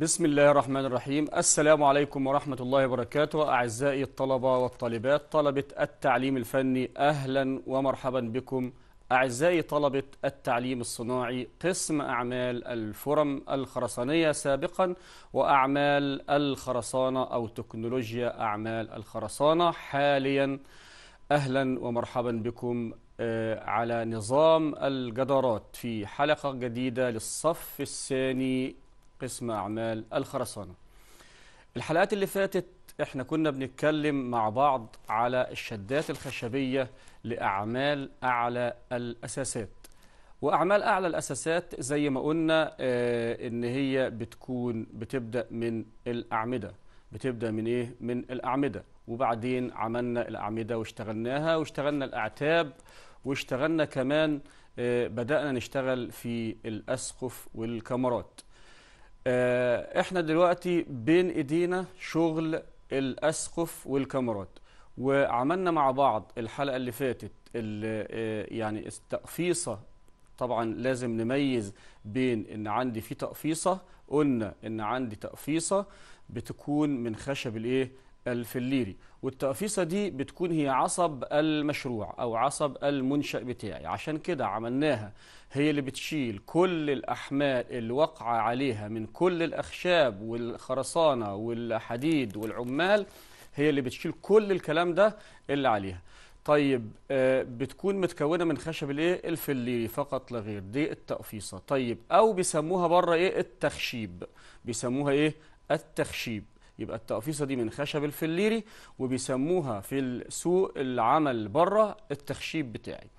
بسم الله الرحمن الرحيم السلام عليكم ورحمة الله وبركاته أعزائي الطلبة والطالبات طلبة التعليم الفني أهلا ومرحبا بكم أعزائي طلبة التعليم الصناعي قسم أعمال الفرم الخرسانية سابقا وأعمال الخرسانة أو تكنولوجيا أعمال الخرسانة حاليا أهلا ومرحبا بكم على نظام الجدارات في حلقة جديدة للصف الثاني قسم أعمال الخرسانة الحلقات اللي فاتت احنا كنا بنتكلم مع بعض على الشدات الخشبية لأعمال أعلى الأساسات وأعمال أعلى الأساسات زي ما قلنا اه إن هي بتكون بتبدأ من الأعمدة بتبدأ من إيه؟ من الأعمدة وبعدين عملنا الأعمدة واشتغلناها واشتغلنا الأعتاب واشتغلنا كمان آه، بدأنا نشتغل في الأسقف والكاميرات آه، احنا دلوقتي بين ايدينا شغل الاسقف والكاميرات وعملنا مع بعض الحلقه اللي فاتت اللي آه، يعني التقفيصه طبعا لازم نميز بين ان عندي في تقفيصه قلنا ان عندي تقفيصه بتكون من خشب الايه الفليري والتقفيصة دي بتكون هي عصب المشروع أو عصب المنشأ بتاعي عشان كده عملناها هي اللي بتشيل كل الأحمال اللي وقع عليها من كل الأخشاب والخرسانة والحديد والعمال هي اللي بتشيل كل الكلام ده اللي عليها طيب آه بتكون متكونه من خشب الايه الفليري فقط لا غير دي التقفيصه طيب او بيسموها بره ايه التخشيب بيسموها ايه التخشيب يبقى التقفيصه دي من خشب الفليري وبيسموها في السوق العمل بره التخشيب بتاعي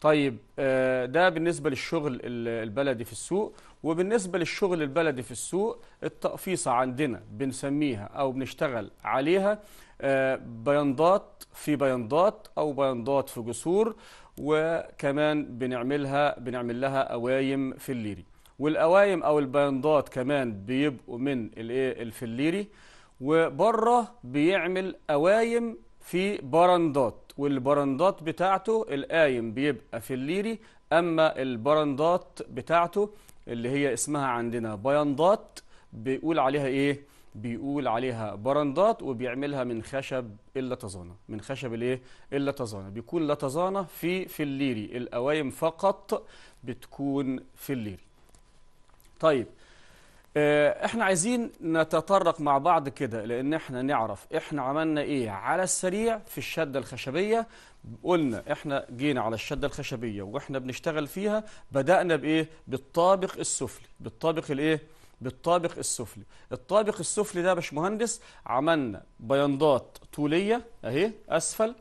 طيب آه، ده بالنسبه للشغل البلدي في السوق وبالنسبه للشغل البلدي في السوق التقفيصه عندنا بنسميها او بنشتغل عليها آه، بيانضات في بيانضات او بيانضات في جسور وكمان بنعملها بنعمل لها قوايم في والقوايم او البيانضات كمان بيبقوا من الايه الفليري وبره بيعمل قوايم في برندات والبرندات بتاعته القايم بيبقى في الليري أما البرندات بتاعته اللي هي اسمها عندنا بياندات بيقول عليها إيه؟ بيقول عليها برندات وبيعملها من خشب اللتزانة من خشب الايه اللتزانة بيكون لتزانة في في الليري القوايم فقط بتكون في الليري طيب آه، احنا عايزين نتطرق مع بعض كده لان احنا نعرف احنا عملنا ايه على السريع في الشده الخشبيه قلنا احنا جينا على الشده الخشبيه واحنا بنشتغل فيها بدانا بايه بالطابق السفلي بالطابق الايه بالطابق السفلي الطابق السفلي ده يا باشمهندس عملنا بياندات طوليه اهي اسفل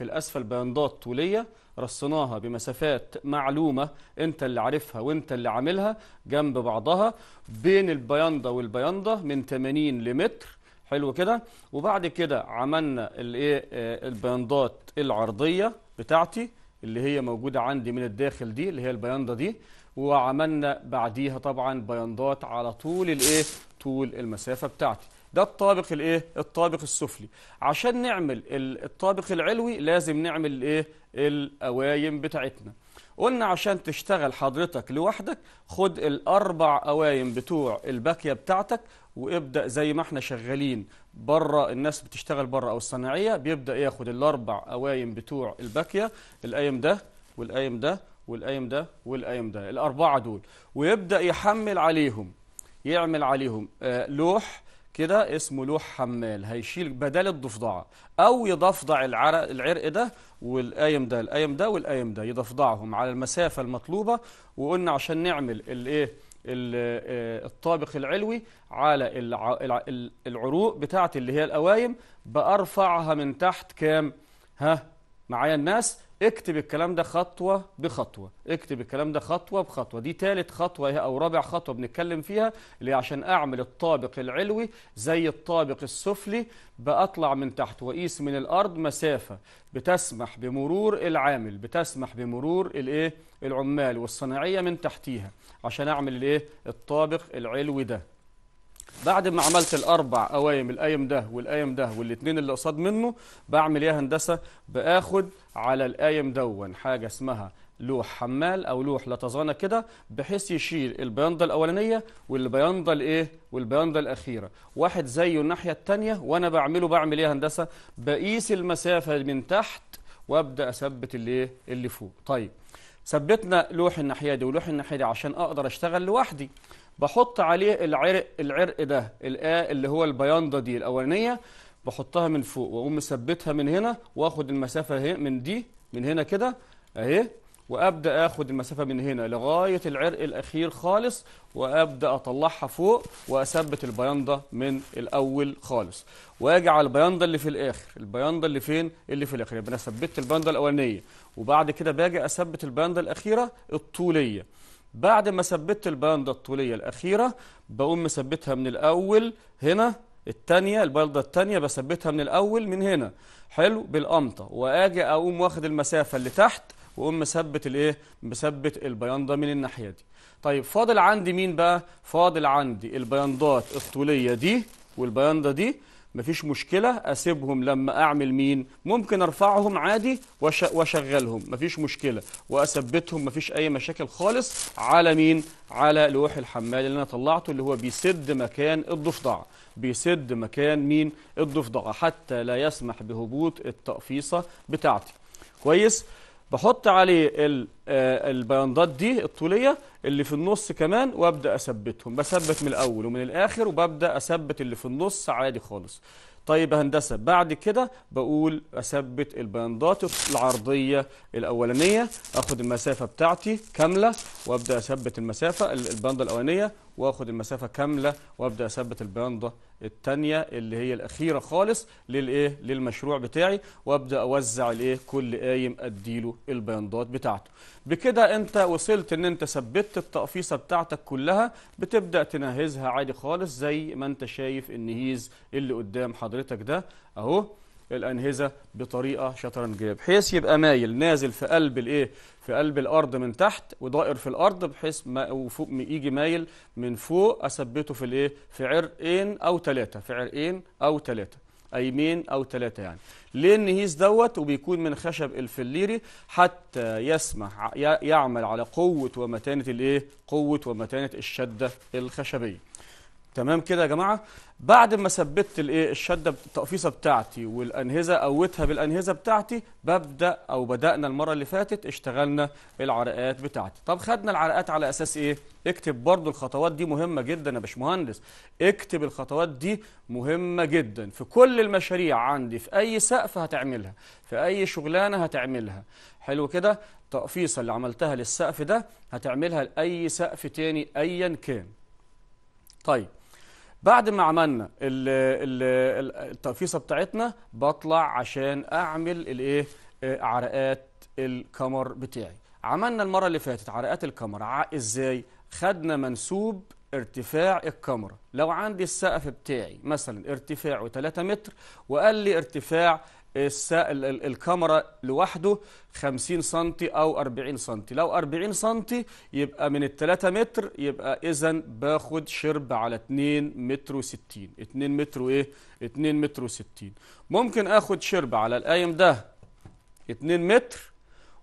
في الأسفل بياندات طولية رصيناها بمسافات معلومة أنت اللي عارفها وأنت اللي عاملها جنب بعضها بين البيانده والبيانده من 80 لمتر حلو كده وبعد كده عملنا الايه آه، البياندات العرضية بتاعتي اللي هي موجودة عندي من الداخل دي اللي هي البيانضة دي وعملنا بعديها طبعا بياندات على طول الايه طول المسافة بتاعتي ده الطابق الايه الطابق السفلي عشان نعمل الطابق العلوي لازم نعمل الايه القوايم بتاعتنا قلنا عشان تشتغل حضرتك لوحدك خد الاربع قوايم بتوع الباكيه بتاعتك وابدا زي ما احنا شغالين بره الناس بتشتغل بره او الصناعيه بيبدا ياخد الاربع قوايم بتوع الباكيه القايم ده والقايم ده والقايم ده والقايم ده الاربعه دول ويبدا يحمل عليهم يعمل عليهم آه لوح كده اسمه لوح حمال هيشيل بدل الضفدعة أو يضفدع العرق ده والقايم ده القايم ده والقايم ده يضفدعهم على المسافة المطلوبة وقلنا عشان نعمل الإيه آه، الطابق العلوي على العروق بتاعت اللي هي القوايم بأرفعها من تحت كام ها معايا الناس اكتب الكلام ده خطوة بخطوة اكتب الكلام ده خطوة بخطوة دي تالت خطوة أو رابع خطوة بنتكلم فيها اللي عشان أعمل الطابق العلوي زي الطابق السفلي بأطلع من تحت وأقيس من الأرض مسافة بتسمح بمرور العامل بتسمح بمرور الايه العمال والصناعية من تحتيها عشان أعمل الايه الطابق العلوي ده بعد ما عملت الاربع قوايم القايم ده والقايم ده والاثنين اللي قصاد منه بعمل ايه هندسه باخد على القايم دون حاجه اسمها لوح حمال او لوح لطزانه كده بحيث يشيل البياندة الاولانيه والبياندة الايه والبياندة الاخيره واحد زيه الناحيه الثانيه وانا بعمله بعمل ايه هندسه بقيس المسافه من تحت وابدا اثبت اللي إيه؟ اللي فوق طيب ثبتنا لوح الناحيه دي ولوح الناحيه دي عشان اقدر اشتغل لوحدي بحط عليه العرق العرق ده اللي هو البياندة دي الاولانيه بحطها من فوق واقوم مثبتها من هنا واخد المسافه اهي من دي من هنا كده اهي وابدا اخد المسافه من هنا لغايه العرق الاخير خالص وابدا اطلعها فوق واثبت البياندة من الاول خالص واجي على البياندة اللي في الاخر البياندة اللي فين اللي في الاخر يبقى انا ثبتت البياندة الاولانيه وبعد كده باجي اثبت البياندة الاخيره الطوليه بعد ما ثبت الباندا الطولية الأخيرة بقوم مثبتها من الأول هنا التانية البلدة التانية بثبتها من الأول من هنا حلو بالقمطة وأجي أقوم واخد المسافة اللي تحت وأقوم مثبت الإيه؟ مثبت البياندا من الناحية دي طيب فاضل عندي مين بقى؟ فاضل عندي البياندات الطولية دي والبياندا دي مفيش مشكلة أسيبهم لما أعمل مين ممكن أرفعهم عادي وأشغلهم مفيش مشكلة وأثبتهم مفيش أي مشاكل خالص على مين على لوح الحمال اللي أنا طلعته اللي هو بيسد مكان الضفدعة بيسد مكان مين الضفدعة حتى لا يسمح بهبوط التقفيصة بتاعتي كويس بحط عليه آه، البياندات دي الطوليه اللي في النص كمان وابدا اثبتهم بثبت من الاول ومن الاخر وببدا اثبت اللي في النص عادي خالص طيب هندسه بعد كده بقول اثبت البياندات العرضيه الاولانيه اخد المسافه بتاعتي كامله وابدا اثبت المسافه البياندة الاولانيه واخد المسافه كامله وابدا اثبت الباندا الثانيه اللي هي الاخيره خالص للايه للمشروع بتاعي وابدا اوزع الايه كل قايم اديله البياندات بتاعته بكده انت وصلت ان انت ثبتت التقفيصه بتاعتك كلها بتبدا تنهزها عادي خالص زي ما انت شايف النهيز اللي قدام حضرتك ده اهو الأنهزة بطريقة شطرنجية بحيث يبقى مايل نازل في قلب الإيه في قلب الأرض من تحت ودائر في الأرض بحيث ما وفوق يجي مايل من فوق أثبته في الإيه في عرقين أو ثلاثة في عرقين أو ثلاثة أيمين أو ثلاثة يعني ليه النهيز دوت وبيكون من خشب الفليري حتى يسمح يعمل على قوة ومتانة الإيه قوة ومتانة الشدة الخشبية تمام كده يا جماعه بعد ما ثبتت الايه الشده التقفيصه بتاعتي والانهزه قوتها بالانهزه بتاعتي ببدا او بدانا المره اللي فاتت اشتغلنا العرقات بتاعتي طب خدنا العرقات على اساس ايه اكتب برضو الخطوات دي مهمه جدا يا باشمهندس اكتب الخطوات دي مهمه جدا في كل المشاريع عندي في اي سقف هتعملها في اي شغلانه هتعملها حلو كده التقفيصه اللي عملتها للسقف ده هتعملها لاي سقف تاني ايا كان طيب بعد ما عملنا الترفيصه بتاعتنا بطلع عشان اعمل الايه آه، عرقات القمر بتاعي عملنا المره اللي فاتت عرقات القمر ازاي خدنا منسوب ارتفاع الكاميرا لو عندي السقف بتاعي مثلا ارتفاعه 3 متر وقال لي ارتفاع الكاميرا لوحده 50 سم او 40 سم لو 40 سم يبقى من ال 3 متر يبقى اذا باخد شرب على 2 متر و60 2 متر وايه 2 متر و60 ممكن اخد شرب على القايم ده 2 متر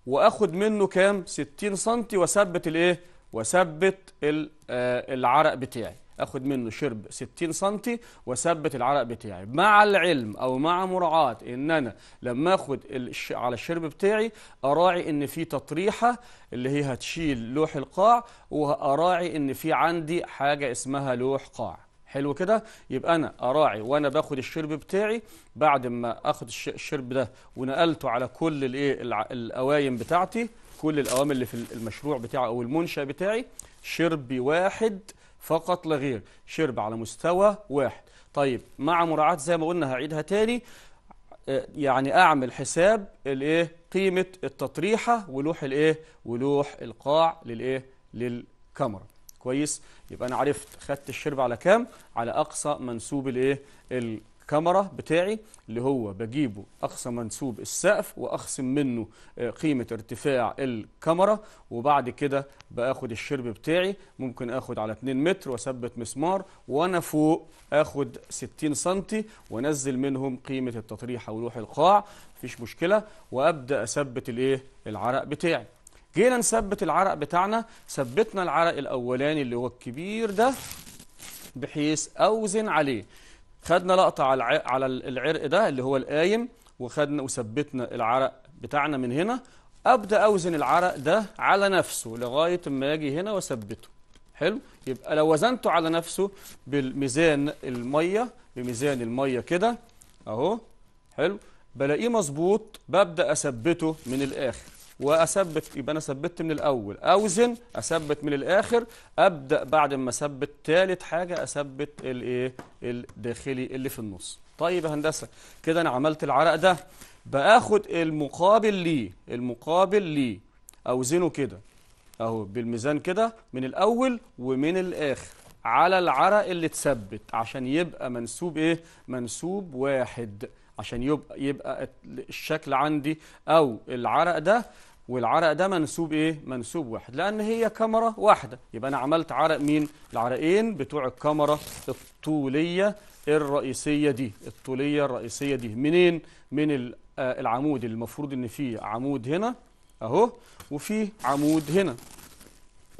واخد منه كام 60 سم واثبت الايه واثبت آه، العرق بتاعي اخد منه شرب 60 سم واثبت العرق بتاعي مع العلم او مع مراعاه ان انا لما اخد على الشرب بتاعي اراعي ان في تطريحه اللي هي هتشيل لوح القاع واراعي ان في عندي حاجه اسمها لوح قاع حلو كده يبقى انا اراعي وانا باخد الشرب بتاعي بعد ما اخد الشرب ده ونقلته على كل الايه القوايم بتاعتي كل الاوامر اللي في المشروع بتاعي او المنشا بتاعي شرب واحد فقط لا غير شرب على مستوى واحد طيب مع مراعاة زي ما قلنا هعيدها تاني آه، يعني اعمل حساب الايه قيمه التطريحه ولوح الايه ولوح القاع للايه للكاميرا كويس يبقى انا عرفت خدت الشرب على كام على اقصى منسوب الايه الكاميرا بتاعي اللي هو بجيبه أقصى منسوب السقف وأخصم منه آه، قيمة ارتفاع الكاميرا وبعد كده باخد الشرب بتاعي ممكن اخد على 2 متر واثبت مسمار وانا فوق اخد 60 سنتي وانزل منهم قيمة التطريحة ولوح القاع مفيش مشكلة وابدأ اثبت الايه العرق بتاعي جينا نثبت العرق بتاعنا ثبتنا العرق الاولاني اللي هو الكبير ده بحيث اوزن عليه خدنا لقطة على على العرق ده اللي هو القايم وخدنا وثبتنا العرق بتاعنا من هنا ابدا اوزن العرق ده على نفسه لغايه ما اجي هنا واثبته حلو يبقى لو وزنته على نفسه بالميزان الميه بميزان الميه كده اهو حلو بلاقيه مظبوط ببدا اثبته من الاخر واثبت يبقى انا ثبتت من الاول اوزن اثبت من الاخر ابدا بعد ما اثبت ثالث حاجه اثبت الايه الداخلي اللي في النص طيب يا هندسه كده انا عملت العرق ده باخد المقابل ليه المقابل ليه اوزنه كده اهو بالميزان كده من الاول ومن الاخر على العرق اللي اتثبت عشان يبقى منسوب ايه منسوب واحد عشان يبقى يبقى الشكل عندي او العرق ده والعرق ده منسوب ايه منسوب واحد لان هي كاميرا واحده يبقى انا عملت عرق مين العرقين بتوع الكاميرا الطوليه الرئيسيه دي الطوليه الرئيسيه دي منين من آه، العمود اللي المفروض ان فيه عمود هنا اهو وفي عمود هنا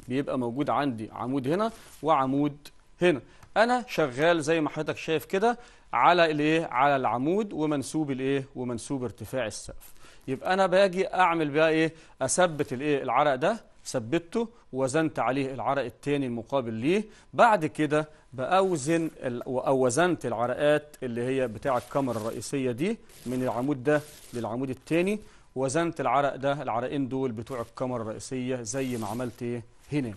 بيبقى موجود عندي عمود هنا وعمود هنا انا شغال زي ما حضرتك شايف كده على الايه على العمود ومنسوب الايه ومنسوب ارتفاع السقف يبقى انا باجي اعمل بقى ايه اثبت الايه العرق ده ثبته وزنت عليه العرق الثاني المقابل ليه بعد كده باوزن او وزنت العرقات اللي هي بتاع الكاميرا الرئيسيه دي من العمود ده للعمود الثاني وزنت العرق ده العرقين دول بتوع الكاميرا الرئيسيه زي ما عملت ايه هنا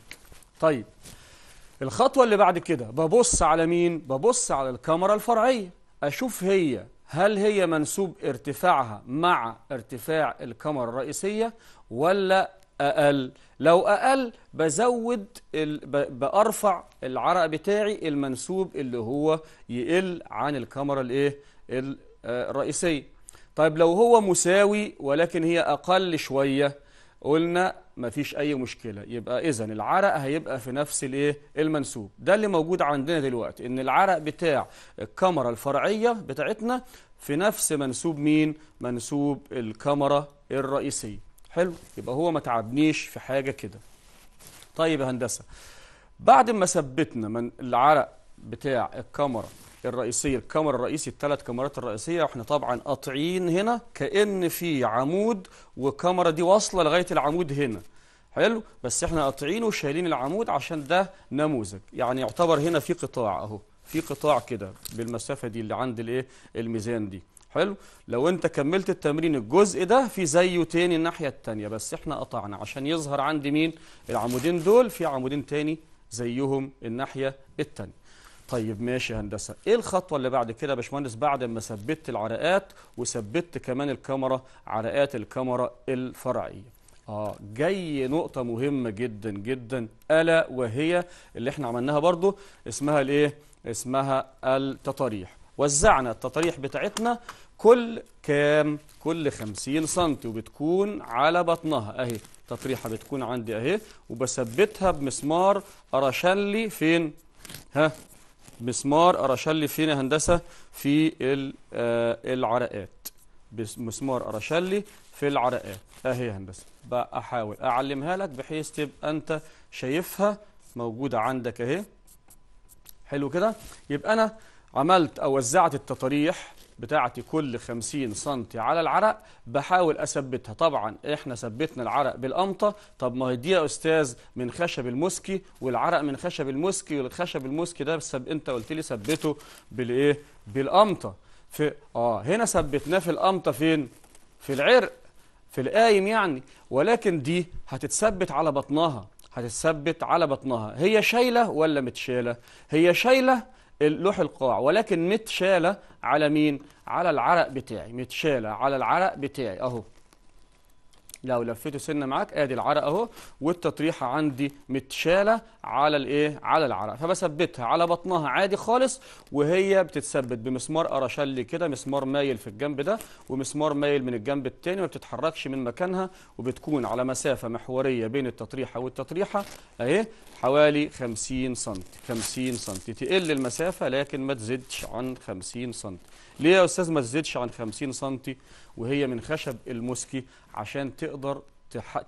طيب الخطوه اللي بعد كده ببص على مين ببص على الكاميرا الفرعيه اشوف هي هل هي منسوب ارتفاعها مع ارتفاع الكاميرا الرئيسية ولا أقل لو أقل بزود ال... ب... بأرفع العرق بتاعي المنسوب اللي هو يقل عن الكاميرا الايه الرئيسية طيب لو هو مساوي ولكن هي أقل شوية قلنا ما فيش أي مشكلة يبقى إذا العرق هيبقى في نفس الإيه المنسوب ده اللي موجود عندنا دلوقتي إن العرق بتاع الكاميرا الفرعية بتاعتنا في نفس منسوب مين منسوب الكاميرا الرئيسية حلو يبقى هو ما تعبنيش في حاجة كده طيب يا هندسة بعد ما ثبتنا من العرق بتاع الكاميرا الرئيسيه الكاميرا الرئيسي الثلاث كاميرات الرئيسيه واحنا طبعا قاطعين هنا كان في عمود وكاميرا دي واصله لغايه العمود هنا حلو بس احنا قاطعينه وشايلين العمود عشان ده نموذج يعني يعتبر هنا في قطاع اهو في قطاع كده بالمسافه دي اللي عند الايه الميزان دي حلو لو انت كملت التمرين الجزء ده في زيه تاني الناحيه التانيه بس احنا قطعنا عشان يظهر عند مين العمودين دول في عمودين تاني زيهم الناحيه التانيه طيب ماشي يا هندسه ايه الخطوه اللي بعد كده يا باشمهندس بعد ما ثبتت العرقات وثبتت كمان الكاميرا عرقات الكاميرا الفرعيه اه جاي نقطه مهمه جدا جدا الا وهي اللي احنا عملناها برضو اسمها الايه اسمها التطاريح وزعنا التطاريح بتاعتنا كل كام كل 50 سم وبتكون على بطنها اهي تطريحه بتكون عندي اهي وبثبتها بمسمار اراشلي فين ها مسمار أراشلي فين يا هندسة في آه، العرقات مسمار أراشلي في العرقات أهي آه، هندسة بحاول أعلمها لك بحيث تبقى أنت شايفها موجودة عندك أهي حلو كده يبقى أنا عملت أو وزعت التطريح بتاعتي كل 50 سم على العرق بحاول اثبتها طبعا احنا ثبتنا العرق بالقمطه طب ما هي دي يا استاذ من خشب المسكي والعرق من خشب المسكي والخشب المسكي ده بس انت قلت لي ثبته بالايه بالقمطه في اه هنا ثبتناه في القمطه فين في العرق في القايم يعني ولكن دي هتتثبت على بطنها هتتثبت على بطنها هي شايله ولا متشاله هي شايله لوح القاع ولكن متشالة على مين؟ على العرق بتاعي متشالة على العرق بتاعي أهو لو لفيته سنه معاك ادي العرق اهو والتطريحه عندي متشاله على الايه على العرق فبثبتها على بطنها عادي خالص وهي بتتثبت بمسمار قرشلي كده مسمار مايل في الجنب ده ومسمار مايل من الجنب التاني ما بتتحركش من مكانها وبتكون على مسافه محوريه بين التطريحه والتطريحه اهي حوالي 50 سم 50 سم تقل المسافة لكن ما تزيدش عن 50 سم ليه يا أستاذ ما تزيدش عن 50 سم وهي من خشب المسكي عشان تقدر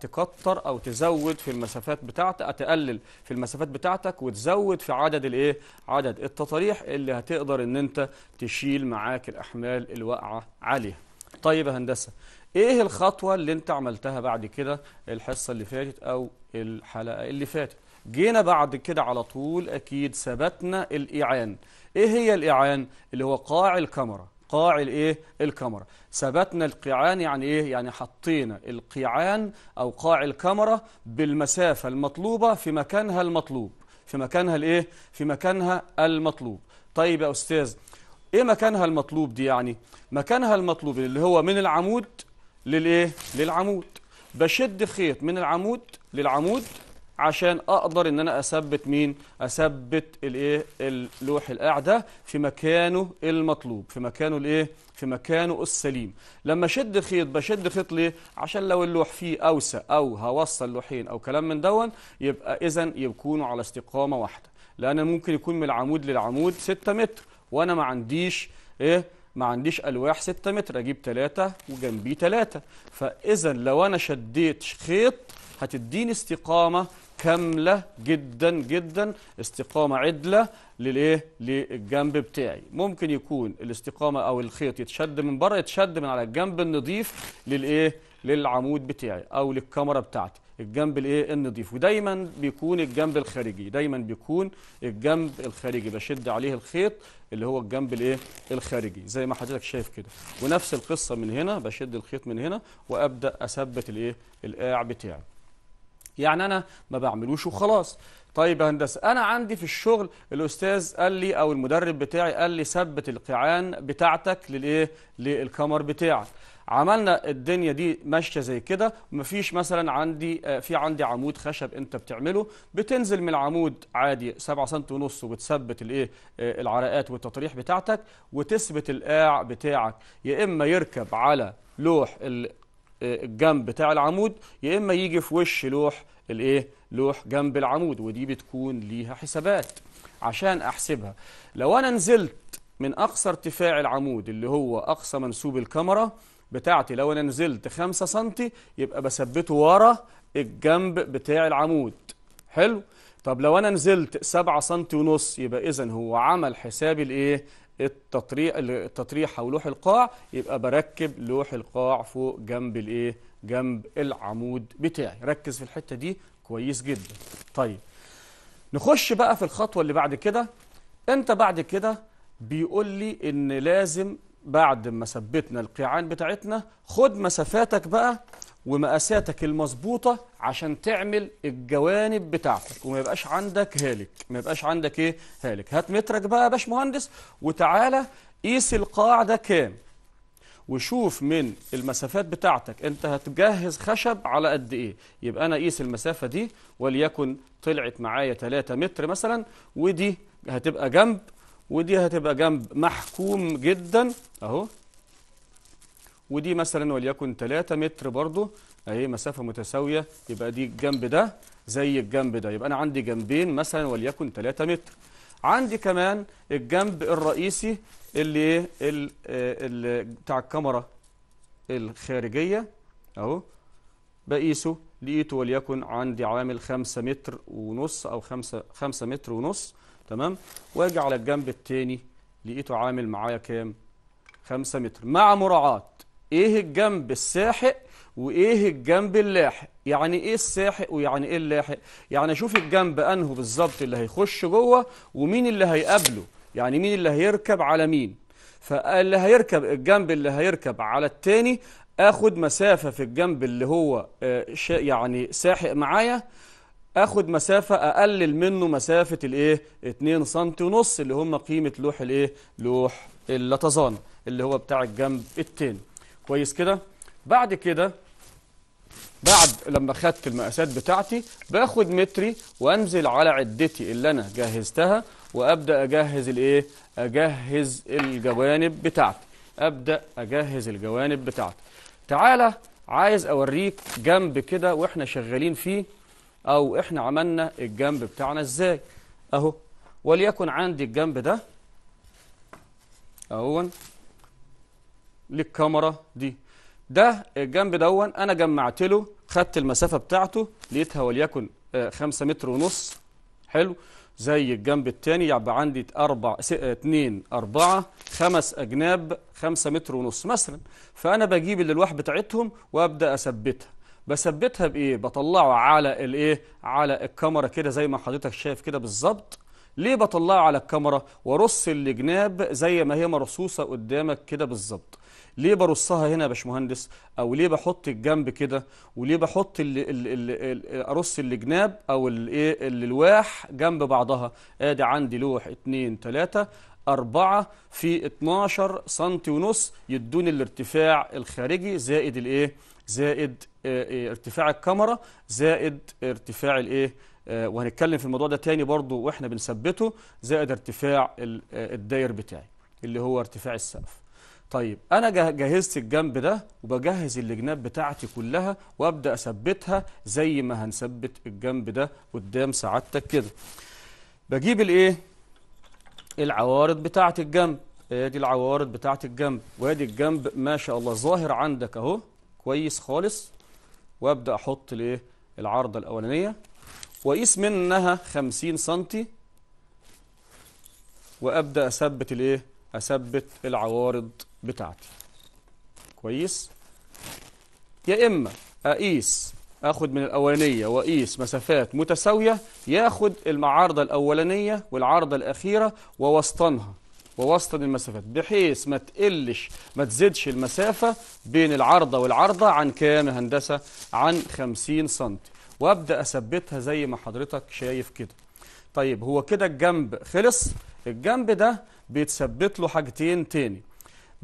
تكتر او تزود في المسافات بتاعتك تقلل في المسافات بتاعتك وتزود في عدد الايه عدد التطاريح اللي هتقدر ان انت تشيل معاك الاحمال الواقعه عليها طيب يا هندسه ايه الخطوه اللي انت عملتها بعد كده الحصه اللي فاتت او الحلقه اللي فاتت جينا بعد كده على طول أكيد ثبتنا الإعان إيه هي الإعان؟ اللي هو قاع الكاميرا قاع الايه الكاميرا ثبتنا القيعان يعني ايه يعني حطينا القيعان او قاع الكاميرا بالمسافه المطلوبه في مكانها المطلوب في مكانها الايه في مكانها المطلوب طيب يا استاذ ايه مكانها المطلوب دي يعني مكانها المطلوب اللي هو من العمود للايه للعمود بشد خيط من العمود للعمود عشان اقدر ان انا اثبت مين اثبت الايه اللوح القاعده في مكانه المطلوب في مكانه الايه في مكانه السليم لما اشد خيط بشد خيط ليه عشان لو اللوح فيه اوسع او هوصل لوحين او كلام من دون يبقى اذا يكونوا على استقامه واحده لان ممكن يكون من العمود للعمود 6 متر وانا ما عنديش ايه ما عنديش الواح 6 متر اجيب 3 وجنبيه 3 فاذا لو انا شديت خيط هتديني استقامه كاملة جدا جدا استقامة عدلة للايه للجنب بتاعي ممكن يكون الاستقامة او الخيط يتشد من بره يتشد من على الجنب النظيف للايه للعمود بتاعي او للكاميرا بتاعتي الجنب الايه النظيف ودايما بيكون الجنب الخارجي دايما بيكون الجنب الخارجي بشد عليه الخيط اللي هو الجنب الايه الخارجي زي ما حضرتك شايف كده ونفس القصه من هنا بشد الخيط من هنا وابدا اثبت الايه القاع بتاعي يعني انا ما بعملوش وخلاص طيب يا هندسه انا عندي في الشغل الاستاذ قال لي او المدرب بتاعي قال لي ثبت القيعان بتاعتك للايه للكمر بتاعك عملنا الدنيا دي ماشيه زي كده مفيش مثلا عندي آه، في عندي عمود خشب انت بتعمله بتنزل من العمود عادي 7 سم ونص وبتثبت الايه آه، العرقات والتطريح بتاعتك وتثبت القاع بتاعك يا اما يركب على لوح الجنب بتاع العمود يا اما يجي في وش لوح الايه لوح جنب العمود ودي بتكون ليها حسابات عشان احسبها لو انا نزلت من اقصى ارتفاع العمود اللي هو اقصى منسوب الكاميرا بتاعتي لو انا نزلت 5 سم يبقى بثبته ورا الجنب بتاع العمود حلو طب لو انا نزلت 7 سم ونص يبقى اذا هو عمل حساب الايه التطريح التطريحه ولوح القاع يبقى بركب لوح القاع فوق جنب الايه جنب العمود بتاعي ركز في الحته دي كويس جدا طيب نخش بقى في الخطوه اللي بعد كده انت بعد كده بيقول لي ان لازم بعد ما ثبتنا القيعان بتاعتنا خد مسافاتك بقى ومقاساتك المظبوطه عشان تعمل الجوانب بتاعتك وما يبقاش عندك هالك ما يبقاش عندك ايه هالك هات مترك بقى يا باشمهندس وتعالى قيس القاع ده كام وشوف من المسافات بتاعتك انت هتجهز خشب على قد ايه يبقى انا قيس المسافه دي وليكن طلعت معايا 3 متر مثلا ودي هتبقى جنب ودي هتبقى جنب محكوم جدا اهو ودي مثلا وليكن 3 متر برضه اهي مسافه متساويه يبقى دي الجنب ده زي الجنب ده يبقى انا عندي جنبين مثلا وليكن 3 متر عندي كمان الجنب الرئيسي اللي ايه آه، بتاع الكاميرا الخارجيه اهو بقيسه لقيته وليكن عندي عامل 5 متر ونص او 5 5 متر ونص تمام واجي على الجنب الثاني لقيته عامل معايا كام 5 متر مع مراعاه ايه الجنب الساحق وايه الجنب اللاحق يعني ايه الساحق ويعني ايه اللاحق يعني اشوف الجنب انه بالظبط اللي هيخش جوه ومين اللي هيقابله يعني مين اللي هيركب على مين فاللي هيركب الجنب اللي هيركب على التاني اخد مسافة في الجنب اللي هو آه، يعني ساحق معايا اخد مسافة اقلل منه مسافة الايه 2 سم ونص اللي هم قيمة لوح الايه لوح اللطزانة اللي هو بتاع الجنب التاني كويس كده بعد كده بعد لما خدت المقاسات بتاعتي باخد متري وانزل على عدتي اللي انا جهزتها وابدا اجهز الايه اجهز الجوانب بتاعتي ابدا اجهز الجوانب بتاعتي تعالى عايز اوريك جنب كده واحنا شغالين فيه او احنا عملنا الجنب بتاعنا ازاي اهو وليكن عندي الجنب ده اهو للكاميرا دي ده الجنب دون انا جمعت له خدت المسافه بتاعته لقيتها وليكن 5 آه، متر ونص حلو زي الجنب الثاني يبقى عندي أربع 2 4 أربعة خمس أجناب 5 متر ونص مثلا فأنا بجيب الألواح بتاعتهم وأبدأ أثبتها بثبتها بإيه؟ بطلعه على الإيه؟ على الكاميرا كده زي ما حضرتك شايف كده بالظبط ليه بطلعه على الكاميرا وارص الجناب زي ما هي مرصوصة قدامك كده بالظبط ليه برصها هنا يا باشمهندس او ليه بحط الجنب كده وليه بحط ال ال ال ارص الجناب او الايه الالواح جنب بعضها ادي عندي لوح 2 3 أربعة في 12 سم ونص يدوني الارتفاع الخارجي زائد الايه زائد آه، آه، ارتفاع الكاميرا زائد ارتفاع الايه آه، وهنتكلم في الموضوع ده تاني برضو واحنا بنثبته زائد ارتفاع الداير بتاعي اللي هو ارتفاع السقف طيب أنا جهزت الجنب ده وبجهز الجناب بتاعتي كلها وأبدأ أثبتها زي ما هنثبت الجنب ده قدام سعادتك كده بجيب الإيه؟ العوارض بتاعة الجنب ادي العوارض بتاعة الجنب وادي الجنب ما شاء الله ظاهر عندك اهو كويس خالص وابدا احط الايه العارضه الاولانيه واقيس منها 50 سم وابدا اثبت الايه اثبت العوارض بتاعتي كويس يا إما أقيس أخد من الأولانية وأقيس مسافات متساوية ياخد المعارضة الأولانية والعارضة الأخيرة ووسطنها ووسطن المسافات بحيث ما تقلش ما تزيدش المسافة بين العارضة والعارضة عن كام يا هندسة عن 50 سم وأبدأ أثبتها زي ما حضرتك شايف كده طيب هو كده الجنب خلص الجنب ده بيتثبت له حاجتين تاني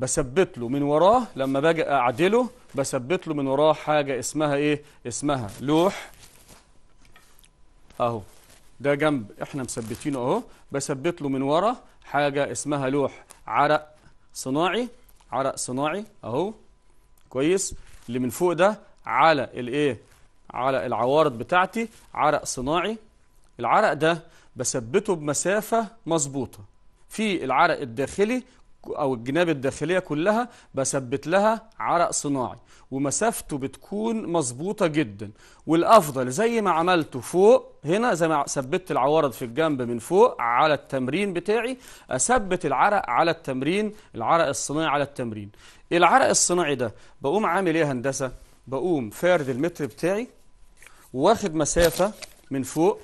بثبت له من وراه لما باجي اعدله بثبت له من وراه حاجه اسمها ايه اسمها لوح اهو ده جنب احنا مثبتينه اهو بثبت له من ورا حاجه اسمها لوح عرق صناعي عرق صناعي اهو كويس اللي من فوق ده على الايه على العوارض بتاعتي عرق صناعي العرق ده بثبته بمسافه مظبوطه في العرق الداخلي او الجناب الداخليه كلها بثبت لها عرق صناعي ومسافته بتكون مظبوطه جدا والافضل زي ما عملته فوق هنا زي ما ثبت العوارض في الجنب من فوق على التمرين بتاعي اثبت العرق على التمرين العرق الصناعي على التمرين العرق الصناعي ده بقوم عامل ايه هندسه بقوم فارد المتر بتاعي واخد مسافه من فوق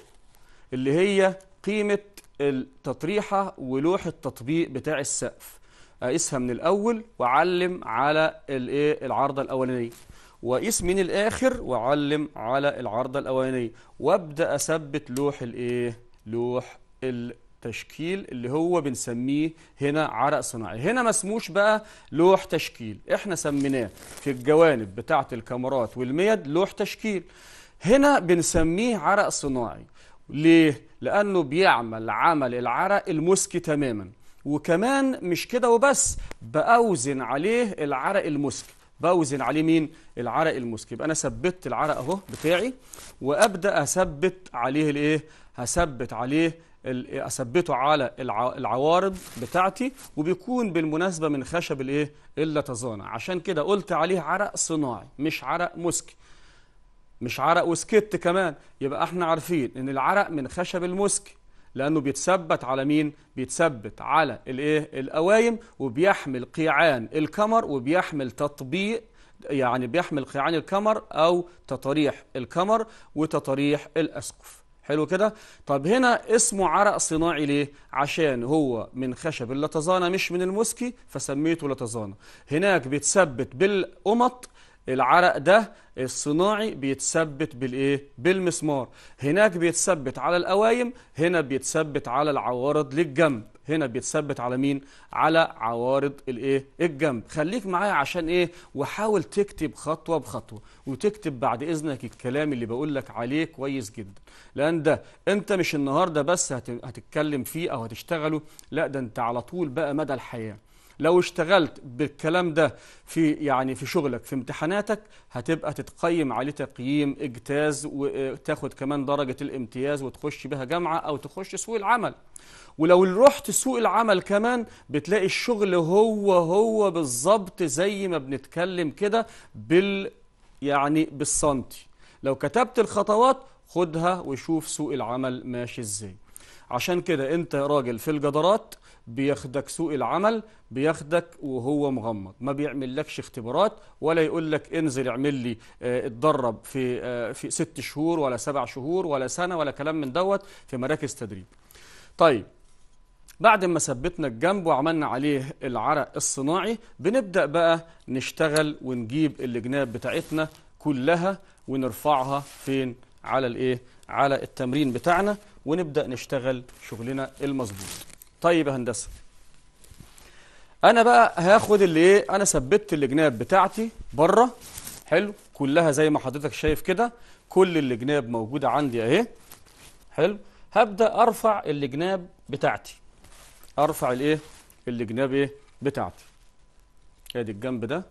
اللي هي قيمه التطريحة ولوح التطبيق بتاع السقف اقيسها آه، من الاول واعلم على الايه العارضه الاولانيه واقيس من الاخر واعلم على العارضه الاولانيه وابدا اثبت لوح الايه لوح التشكيل اللي هو بنسميه هنا عرق صناعي هنا ما اسموش بقى لوح تشكيل احنا سميناه في الجوانب بتاعه الكاميرات والميد لوح تشكيل هنا بنسميه عرق صناعي ليه لانه بيعمل عمل العرق المسكي تماما وكمان مش كده وبس بأوزن عليه العرق المسك بوزن عليه مين العرق المسك يبقى انا ثبتت العرق اهو بتاعي وابدا اثبت عليه الايه هثبت عليه اثبته على العوارض بتاعتي وبيكون بالمناسبه من خشب الايه اللتزانه عشان كده قلت عليه عرق صناعي مش عرق مسك مش عرق وسكت كمان يبقى احنا عارفين ان العرق من خشب المسك لأنه بيتثبت على مين؟ بيتثبت على الايه؟ القوايم وبيحمل قيعان الكمر وبيحمل تطبيق يعني بيحمل قيعان الكمر أو تطريح الكمر وتطريح الأسقف حلو كده طب هنا اسمه عرق صناعي ليه عشان هو من خشب اللتزانة مش من المسكي فسميته لتزانة هناك بيتثبت بالقمط العرق ده الصناعي بيتثبت بالايه بالمسمار هناك بيتثبت على القوايم هنا بيتثبت على العوارض للجنب هنا بيتثبت على مين على عوارض الايه الجنب خليك معايا عشان ايه وحاول تكتب خطوه بخطوه وتكتب بعد اذنك الكلام اللي بقول لك عليه كويس جدا لان ده انت مش النهارده بس هتتكلم فيه او هتشتغله لا ده انت على طول بقى مدى الحياه لو اشتغلت بالكلام ده في يعني في شغلك في امتحاناتك هتبقى تتقيم عليه تقييم اجتاز وتاخد آه، كمان درجة الامتياز وتخش بها جامعة أو تخش سوق العمل ولو رحت سوق العمل كمان بتلاقي الشغل هو هو بالظبط زي ما بنتكلم كده بال يعني بالسنتي لو كتبت الخطوات خدها وشوف سوق العمل ماشي ازاي عشان كده انت راجل في الجدارات بياخدك سوق العمل بياخدك وهو مغمض ما بيعملكش اختبارات ولا يقول لك انزل اعمل لي اه اتدرب في اه في ست شهور ولا سبع شهور ولا سنه ولا كلام من دوت في مراكز تدريب طيب بعد ما ثبتنا الجنب وعملنا عليه العرق الصناعي بنبدا بقى نشتغل ونجيب الجناب بتاعتنا كلها ونرفعها فين على الايه على التمرين بتاعنا ونبدا نشتغل شغلنا المظبوط طيب يا هندسه انا بقى هاخد اللي ايه انا ثبتت الجناب بتاعتي بره حلو كلها زي ما حضرتك شايف كده كل الجناب موجوده عندي اهي حلو هبدا ارفع الجناب بتاعتي ارفع الايه الجناب ايه بتاعتي ادي الجنب ده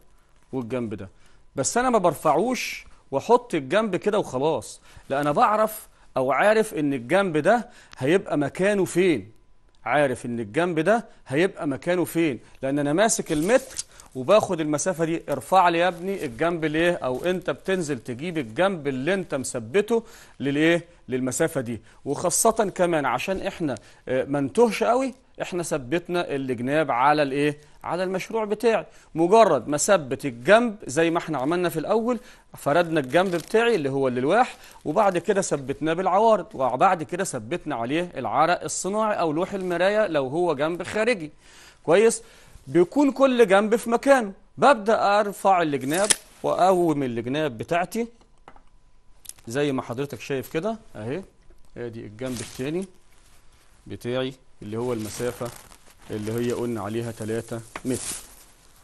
والجنب ده بس انا ما برفعوش واحط الجنب كده وخلاص لا انا بعرف او عارف ان الجنب ده هيبقى مكانه فين عارف ان الجنب ده هيبقى مكانه فين لان انا ماسك المتر وباخد المسافه دي ارفع لي يا ابني الجنب ليه او انت بتنزل تجيب الجنب اللي انت مثبته للايه للمسافه دي وخاصه كمان عشان احنا آه، ما نتوهش قوي احنا ثبتنا الجناب على الايه على المشروع بتاعي مجرد ما ثبت الجنب زي ما احنا عملنا في الاول فردنا الجنب بتاعي اللي هو اللواح وبعد كده ثبتناه بالعوارض وبعد كده ثبتنا عليه العرق الصناعي او لوح المرايه لو هو جنب خارجي كويس بيكون كل جنب في مكانه ببدا ارفع الجناب واقوم الجناب بتاعتي زي ما حضرتك شايف كده اهي ادي الجنب الثاني بتاعي اللي هو المسافة اللي هي قلنا عليها 3 متر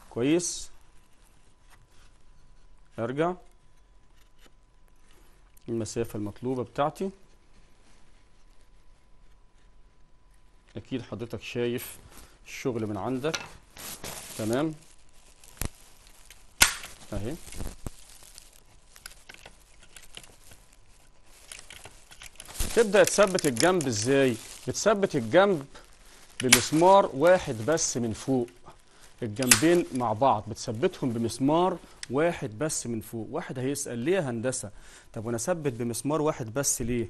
كويس ارجع المسافة المطلوبة بتاعتي اكيد حضرتك شايف الشغل من عندك تمام اهي تبدأ تثبت الجنب ازاي بتثبت الجنب بمسمار واحد بس من فوق الجنبين مع بعض بتثبتهم بمسمار واحد بس من فوق واحد هيسأل ليه يا هندسة طب وانا اثبت بمسمار واحد بس ليه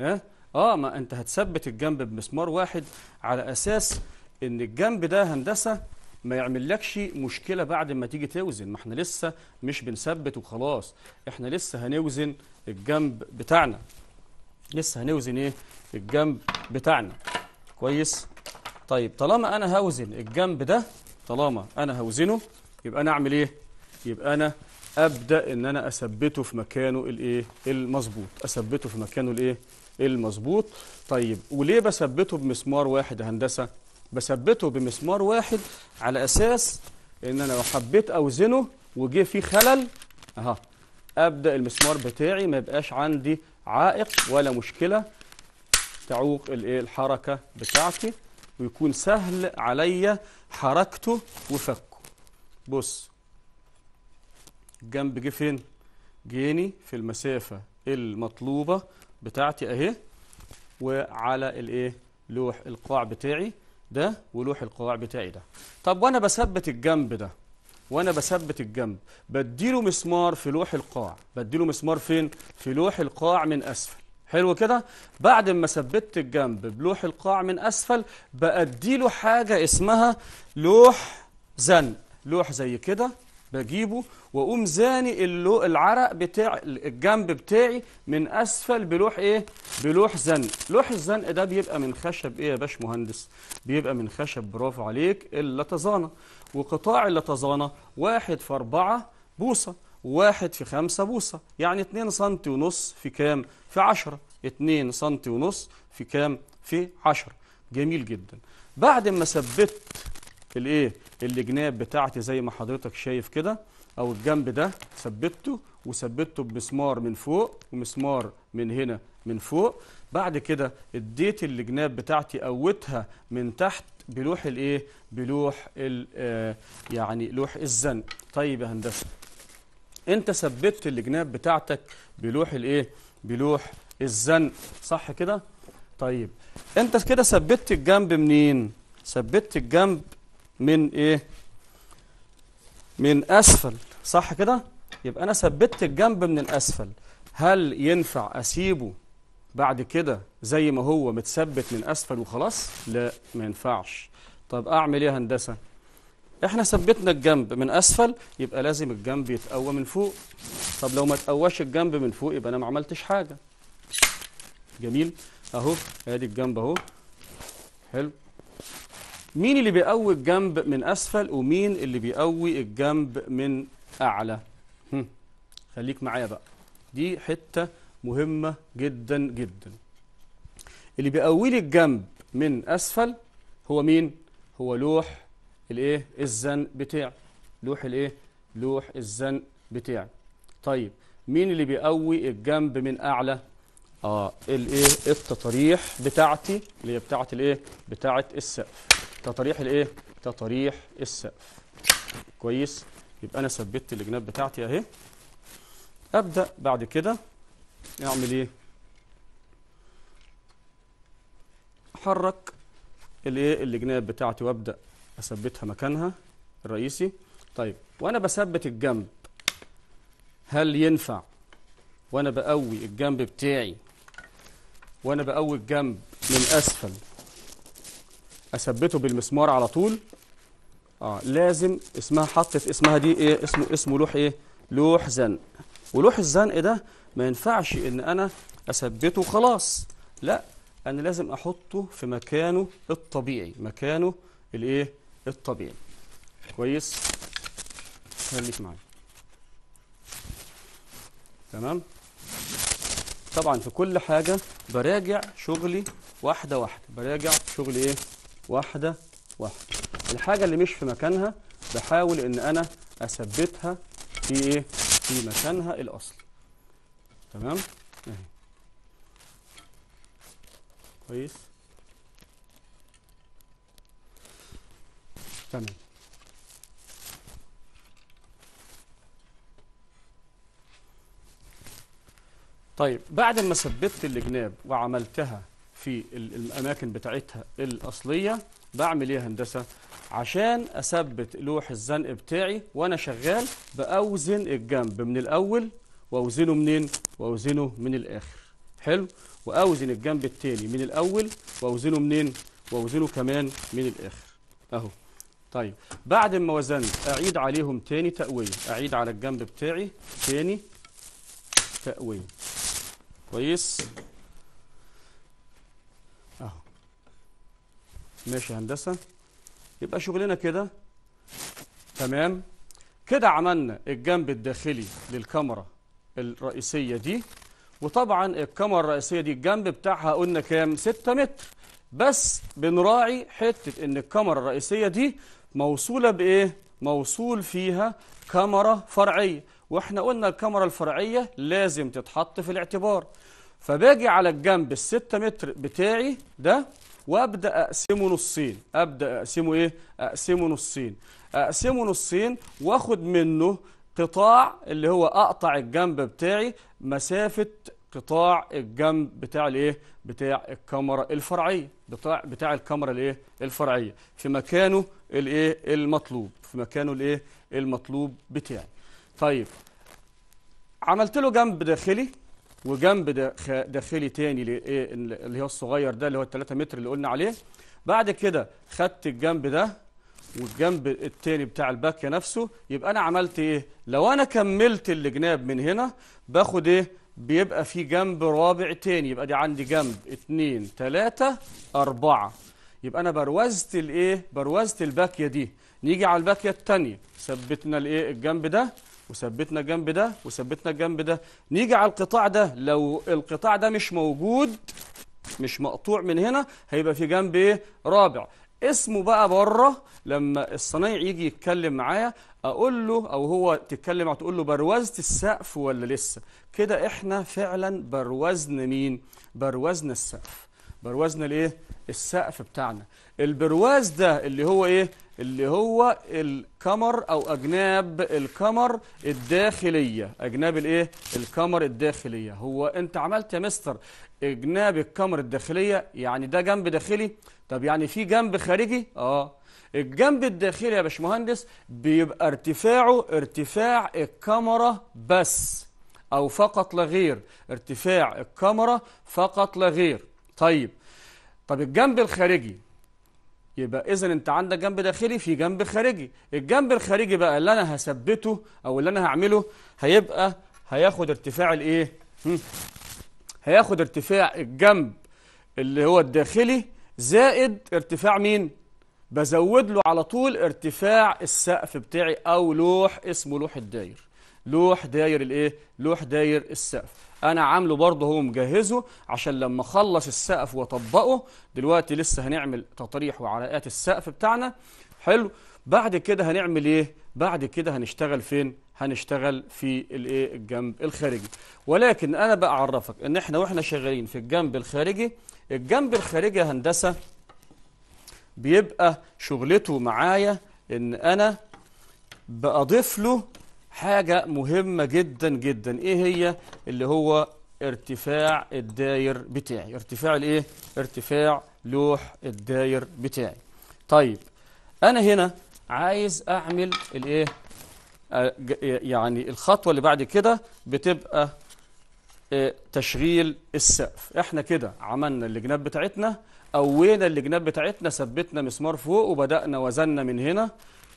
ها اه ما انت هتثبت الجنب بمسمار واحد على اساس ان الجنب ده هندسة ما يعملكش مشكلة بعد ما تيجي توزن ما احنا لسه مش بنثبت وخلاص احنا لسه هنوزن الجنب بتاعنا لسه هنوزن ايه الجنب بتاعنا كويس طيب طالما انا هوزن الجنب ده طالما انا هوزنه يبقى انا اعمل ايه يبقى انا ابدا ان انا اثبته في مكانه الايه المظبوط اثبته في مكانه الايه المظبوط طيب وليه بثبته بمسمار واحد هندسه بثبته بمسمار واحد على اساس ان انا لو حبيت اوزنه وجه فيه خلل اها ابدا المسمار بتاعي ما يبقاش عندي عائق ولا مشكلة تعوق إيه، الحركة بتاعتي ويكون سهل عليا حركته وفكه بص الجنب جه فين جيني في المسافة المطلوبة بتاعتي اهي وعلى الايه لوح القاع بتاعي ده ولوح القاع بتاعي ده طب وانا بثبت الجنب ده وانا بثبت الجنب بديله مسمار في لوح القاع بديله مسمار فين في لوح القاع من اسفل حلو كده بعد ما ثبتت الجنب بلوح القاع من اسفل له حاجه اسمها لوح زنق لوح زي كده بجيبه واقوم زاني اللو العرق بتاع الجنب بتاعي من اسفل بلوح ايه بلوح زنق لوح الزنق ده بيبقى من خشب ايه يا باشمهندس بيبقى من خشب برافو عليك اللتزانه وقطاع اللتزانة واحد في أربعة بوصة واحد في خمسة بوصة يعني اتنين سنتي ونص في كام في عشرة اتنين سنتي ونص في كام في عشرة جميل جدا بعد ما ثبت الايه الجناب بتاعتي زي ما حضرتك شايف كده او الجنب ده ثبته وثبته بمسمار من فوق ومسمار من هنا من فوق بعد كده اديت الجناب بتاعتي قوتها من تحت بلوح الايه بلوح ال آه، يعني لوح الزن طيب يا هندسه انت ثبتت الجناب بتاعتك بلوح الايه بلوح الزن صح كده طيب انت كده ثبتت الجنب منين ثبتت الجنب من ايه من اسفل صح كده يبقى انا ثبتت الجنب من الاسفل هل ينفع اسيبه بعد كده زي ما هو متثبت من اسفل وخلاص لا ما ينفعش طب اعمل ايه هندسه احنا ثبتنا الجنب من اسفل يبقى لازم الجنب يتقوى من فوق طب لو ما تقواش الجنب من فوق يبقى انا ما عملتش حاجه جميل اهو ادي الجنب اهو حلو مين اللي بيقوي الجنب من اسفل ومين اللي بيقوي الجنب من اعلى هم. خليك معايا بقى دي حته مهمة جدا جدا اللي بيقوي لي الجنب من أسفل هو مين؟ هو لوح الايه؟ الزن بتاعي لوح الايه؟ لوح الزن بتاعي طيب مين اللي بيقوي الجنب من أعلى؟ اه الايه؟ التطريح بتاعتي اللي هي بتاعت الايه؟ بتاعت السقف تطريح الايه؟ تطريح السقف كويس؟ يبقى أنا ثبتت الجناب بتاعتي أهي أبدأ بعد كده اعمل ايه احرك الايه الجناب بتاعتي وابدا اثبتها مكانها الرئيسي طيب وانا بثبت الجنب هل ينفع وانا بقوي الجنب بتاعي وانا بقوي الجنب من اسفل اثبته بالمسمار على طول اه لازم اسمها حطت اسمها دي ايه اسمه اسمه لوح ايه لوح زنق ولوح الزنق إيه ده ما ينفعش ان انا اثبته خلاص لا انا لازم احطه في مكانه الطبيعي مكانه الايه الطبيعي كويس خليك معايا تمام طبعا في كل حاجة براجع شغلي واحدة واحدة براجع شغلي ايه واحدة واحدة الحاجة اللي مش في مكانها بحاول ان انا اثبتها في ايه في مكانها الاصلي تمام اهي كويس تمام طيب بعد ما ثبتت الجناب وعملتها في الاماكن بتاعتها الاصليه بعمل ايه هندسه عشان اثبت لوح الزنق بتاعي وانا شغال باوزن الجنب من الاول واوزنه منين واوزنه من الاخر حلو واوزن الجنب التاني من الاول واوزنه منين واوزنه كمان من الاخر اهو طيب بعد ما وزنت اعيد عليهم تاني تقويه اعيد على الجنب بتاعي تاني تقويه كويس اهو ماشي هندسه يبقى شغلنا كده تمام كده عملنا الجنب الداخلي للكاميرا الرئيسية دي وطبعا الكاميرا الرئيسية دي الجنب بتاعها قلنا كام 6 متر بس بنراعي حتة ان الكاميرا الرئيسية دي موصولة بايه موصول فيها كاميرا فرعية واحنا قلنا الكاميرا الفرعية لازم تتحط في الاعتبار فباجي على الجنب الستة متر بتاعي ده وابدا اقسمه نصين ابدا اقسمه ايه اقسمه نصين اقسمه نصين واخد منه قطاع اللي هو اقطع الجنب بتاعي مسافه قطاع الجنب بتاع الايه بتاع الكاميرا الفرعيه بتاع بتاع الكاميرا الايه الفرعيه في مكانه الايه المطلوب في مكانه الايه المطلوب بتاعي طيب عملت له جنب داخلي وجنب داخلي تاني اللي هو الصغير ده اللي هو ال 3 متر اللي قلنا عليه بعد كده خدت الجنب ده والجنب التاني بتاع الباكية نفسه يبقى أنا عملت إيه؟ لو أنا كملت الجناب من هنا باخد إيه؟ بيبقى في جنب رابع تاني يبقى دي عندي جنب اتنين تلاتة أربعة يبقى أنا بروزت الإيه؟ بروزت الباكية دي نيجي على الباكية التانية ثبتنا الإيه؟ الجنب ده وثبتنا الجنب ده وثبتنا الجنب ده نيجي على القطاع ده لو القطاع ده مش موجود مش مقطوع من هنا هيبقى في جنب ايه رابع اسمه بقى بره لما الصنايعي يجي يتكلم معايا اقول له او هو تتكلم معاه تقول له بروزت السقف ولا لسه كده احنا فعلا بروزنا مين بروزنا السقف بروزنا الايه السقف بتاعنا البرواز ده اللي هو ايه اللي هو الكمر او اجناب الكمر الداخليه اجناب الايه الكمر الداخليه هو انت عملت يا مستر اجناب الكمر الداخليه يعني ده جنب داخلي طب يعني في جنب خارجي اه الجنب الداخلي يا باشمهندس بيبقى ارتفاعه ارتفاع الكاميرا بس او فقط لا غير ارتفاع الكاميرا فقط لا غير طيب طب الجنب الخارجي يبقى إذا أنت عندك جنب داخلي في جنب خارجي الجنب الخارجي بقى اللي أنا هثبته أو اللي أنا هعمله هيبقى هياخد ارتفاع الإيه؟ هياخد ارتفاع الجنب اللي هو الداخلي زائد ارتفاع مين؟ بزود له على طول ارتفاع السقف بتاعي أو لوح اسمه لوح الداير لوح داير الايه لوح داير السقف انا عامله برضه هو مجهزه عشان لما اخلص السقف واطبقه دلوقتي لسه هنعمل تطريح وعلاقات السقف بتاعنا حلو بعد كده هنعمل ايه بعد كده هنشتغل فين هنشتغل في الايه الجنب الخارجي ولكن انا بقى اعرفك ان احنا واحنا شغالين في الجنب الخارجي الجنب الخارجي هندسه بيبقى شغلته معايا ان انا بأضيف له حاجة مهمة جدا جدا ايه هي اللي هو ارتفاع الداير بتاعي ارتفاع الايه ارتفاع لوح الداير بتاعي طيب انا هنا عايز اعمل الايه آه، يعني الخطوة اللي بعد كده بتبقى آه، تشغيل السقف احنا كده عملنا اللجناب بتاعتنا قوينا اللجناب بتاعتنا ثبتنا مسمار فوق وبدأنا وزننا من هنا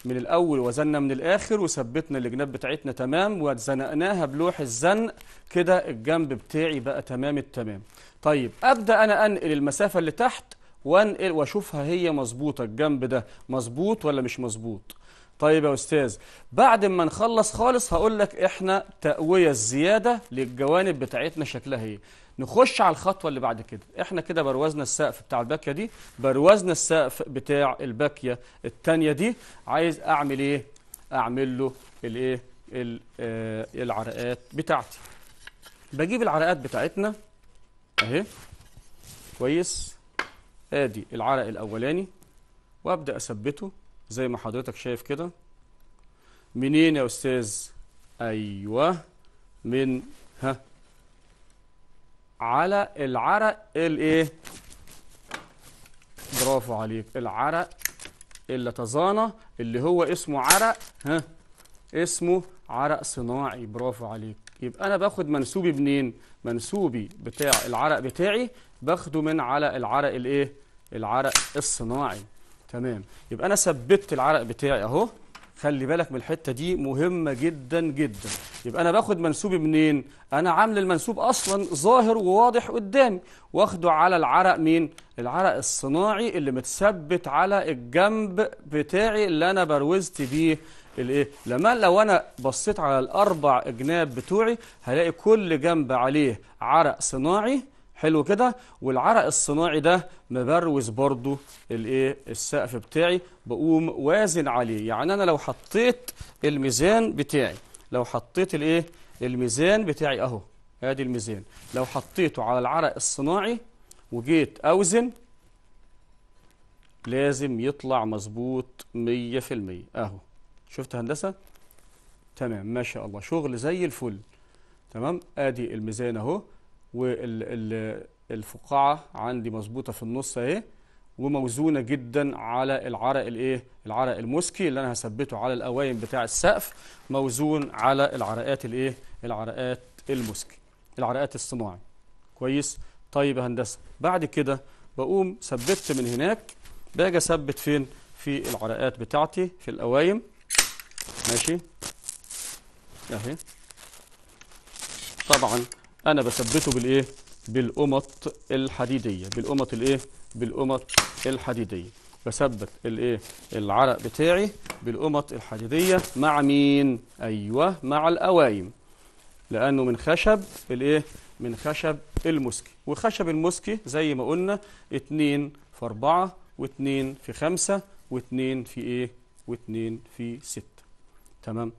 من الأول وزنا من الآخر وثبتنا الجناب بتاعتنا تمام وزنقناها بلوح الزنق كده الجنب بتاعي بقى تمام التمام طيب أبدأ أنا أنقل المسافة اللي تحت وانقل واشوفها هي مظبوطة الجنب ده مظبوط ولا مش مظبوط طيب يا أستاذ بعد ما نخلص خالص هقول لك إحنا تقوية الزيادة للجوانب بتاعتنا شكلها إيه نخش على الخطوه اللي بعد كده احنا كده بروزنا السقف بتاع الباكيه دي بروزنا السقف بتاع الباكيه الثانيه دي عايز اعمل ايه اعمل له الايه آه، العرقات بتاعتي بجيب العرقات بتاعتنا اهي كويس ادي العرق الاولاني وابدا اثبته زي ما حضرتك شايف كده منين يا استاذ ايوه من ها على العرق الايه برافو عليك العرق اللي تزانة اللي هو اسمه عرق ها اسمه عرق صناعي برافو عليك يبقى انا باخد منسوبي منين منسوبي بتاع العرق بتاعي باخده من على العرق الايه العرق الصناعي تمام يبقى انا ثبت العرق بتاعي اهو خلي بالك من الحته دي مهمه جدا جدا يبقى انا باخد منسوبي منين انا عامل المنسوب اصلا ظاهر وواضح قدامي واخده على العرق مين العرق الصناعي اللي متثبت على الجنب بتاعي اللي انا بروزت بيه الايه لما لو انا بصيت على الاربع اجناب بتوعي هلاقي كل جنب عليه عرق صناعي حلو كده والعرق الصناعي ده مبروز برضو الايه السقف بتاعي بقوم وازن عليه يعني انا لو حطيت الميزان بتاعي لو حطيت الايه الميزان بتاعي اهو ادي الميزان لو حطيته على العرق الصناعي وجيت اوزن لازم يطلع مظبوط 100% اهو شفت هندسه تمام ما شاء الله شغل زي الفل تمام ادي الميزان اهو والفقاعه عندي مظبوطه في النص اهي وموزونه جدا على العرق الايه العرق المسكي اللي انا هثبته على القوايم بتاع السقف موزون على العرقات الايه العرقات المسكي العرقات الصناعي كويس طيب يا هندسه بعد كده بقوم ثبت من هناك باجي اثبت فين في العرقات بتاعتي في القوايم ماشي اهي طبعا انا بثبته بالايه بالقمط الحديديه بالقمط الايه بالقمط الحديديه بثبت الايه العرق بتاعي بالقمط الحديديه مع مين ايوه مع القوايم لانه من خشب الايه من خشب المسكي وخشب المسكي زي ما قلنا 2 في 4 و2 في 5 و2 في ايه و2 في 6 تمام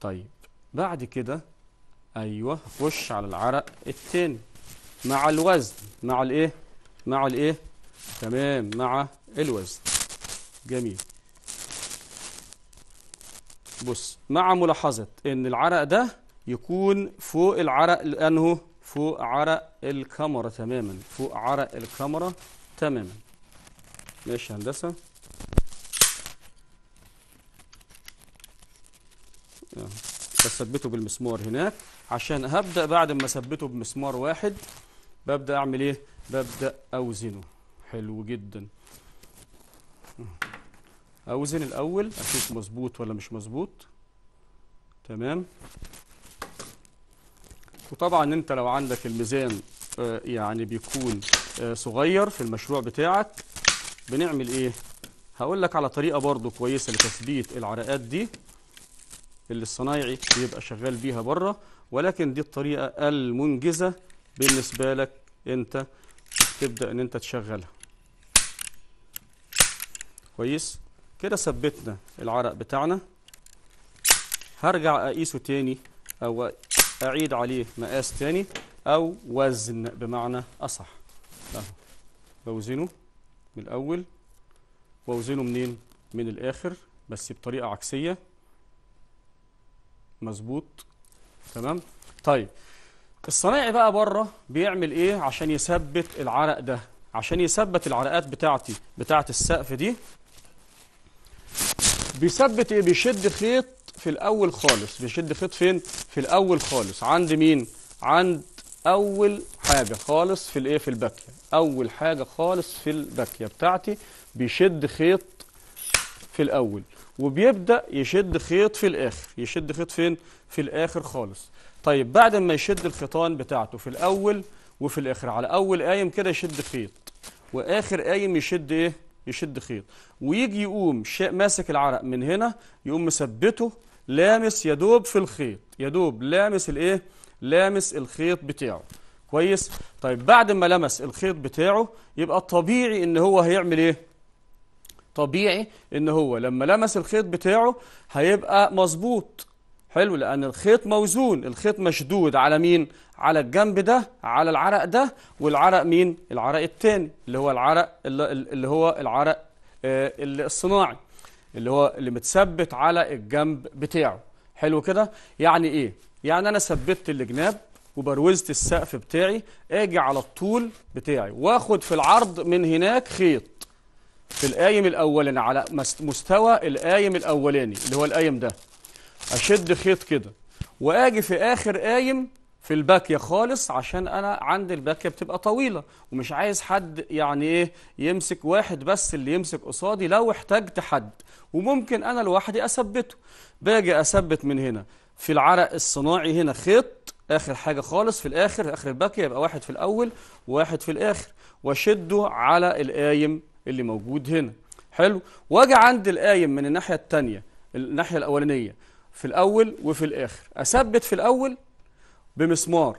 طيب بعد كده ايوه خش على العرق التاني مع الوزن مع الايه مع الايه تمام مع الوزن جميل بص مع ملاحظة ان العرق ده يكون فوق العرق لانه فوق عرق الكاميرا تماما فوق عرق الكاميرا تماما ماشي هندسة آه، بثبته بالمسمار هناك عشان هبدأ بعد ما اثبته بمسمار واحد ببدأ اعمل ايه ببدأ اوزنه حلو جدا اوزن الاول اشوف مظبوط ولا مش مظبوط تمام وطبعا انت لو عندك الميزان آه، يعني بيكون آه، صغير في المشروع بتاعك بنعمل ايه هقول لك على طريقه برضو كويسه لتثبيت العرقات دي اللي الصنايعي بيبقى شغال بيها بره ولكن دي الطريقة المنجزة بالنسبة لك انت تبدأ ان انت تشغلها كويس كده ثبتنا العرق بتاعنا هرجع اقيسه تاني او اعيد عليه مقاس تاني او وزن بمعنى اصح اهو بوزنه من الاول واوزنه منين من الاخر بس بطريقه عكسيه مظبوط تمام طيب الصنايعي بقى بره بيعمل ايه عشان يثبت العرق ده عشان يثبت العرقات بتاعتي بتاعت السقف دي بيثبت ايه بيشد خيط في الاول خالص بيشد خيط فين في الاول خالص عند مين عند اول حاجه خالص في الايه في الباكيه اول حاجه خالص في الباكيه بتاعتي بيشد خيط في الاول وبيبدا يشد خيط في الاخر يشد خيط فين في الاخر خالص طيب بعد ما يشد الخيطان بتاعته في الاول وفي الاخر على اول قايم كده يشد خيط واخر قايم يشد ايه يشد خيط ويجي يقوم ماسك العرق من هنا يقوم مثبته لامس يدوب في الخيط يدوب لامس الايه لامس الخيط بتاعه كويس طيب بعد ما لمس الخيط بتاعه يبقى الطبيعي ان هو هيعمل ايه طبيعي ان هو لما لمس الخيط بتاعه هيبقى مظبوط حلو لان الخيط موزون الخيط مشدود على مين على الجنب ده على العرق ده والعرق مين العرق التاني اللي هو العرق اللي هو العرق آه، الصناعي اللي هو اللي متثبت على الجنب بتاعه حلو كده يعني ايه يعني انا ثبتت الجناب وبروزت السقف بتاعي اجي على الطول بتاعي واخد في العرض من هناك خيط في القايم الاولاني على مستوى القايم الاولاني اللي هو القايم ده اشد خيط كده واجي في اخر قايم في الباكيه خالص عشان انا عندي الباكيه بتبقى طويله ومش عايز حد يعني ايه يمسك واحد بس اللي يمسك قصادي لو احتجت حد وممكن انا لوحدي اثبته باجي اثبت من هنا في العرق الصناعي هنا خيط اخر حاجه خالص في الاخر اخر الباكيه يبقى واحد في الاول وواحد في الاخر واشده على القايم اللي موجود هنا حلو واجي عند الايه من الناحيه الثانيه الناحيه الاولانيه في الاول وفي الاخر اثبت في الاول بمسمار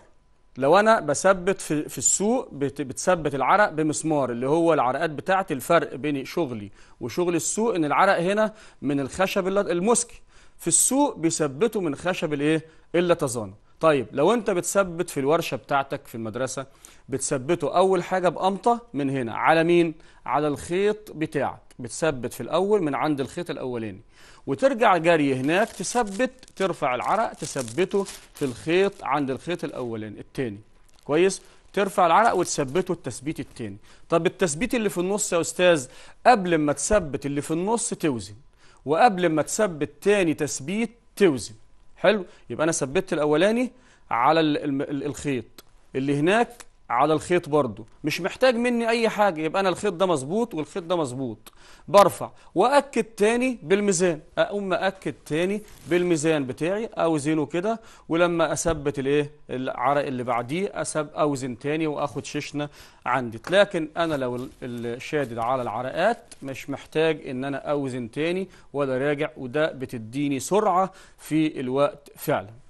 لو انا بثبت في, في السوق بتثبت العرق بمسمار اللي هو العرقات بتاعتي الفرق بين شغلي وشغل السوق ان العرق هنا من الخشب المسكي في السوق بيثبته من خشب الايه اللتزانه طيب لو انت بتثبت في الورشه بتاعتك في المدرسه بتثبته اول حاجه بقمطه من هنا على مين على الخيط بتاعك بتثبت في الاول من عند الخيط الاولاني وترجع جري هناك تثبت ترفع العرق تثبته في الخيط عند الخيط الاولاني الثاني كويس ترفع العرق وتثبته التثبيت الثاني طب التثبيت اللي في النص يا استاذ قبل ما تثبت اللي في النص توزن وقبل ما تثبت ثاني تثبيت توزن حلو يبقى أنا ثبتت الأولاني على الخيط اللي هناك على الخيط برضو مش محتاج مني اي حاجة يبقى انا الخيط ده مظبوط والخيط ده مظبوط برفع واكد تاني بالميزان اقوم اكد تاني بالميزان بتاعي اوزنه كده ولما اثبت الايه العرق اللي بعديه أسب اوزن تاني واخد ششنة عندي لكن انا لو الشادد على العرقات مش محتاج ان انا اوزن تاني ولا راجع وده بتديني سرعة في الوقت فعلا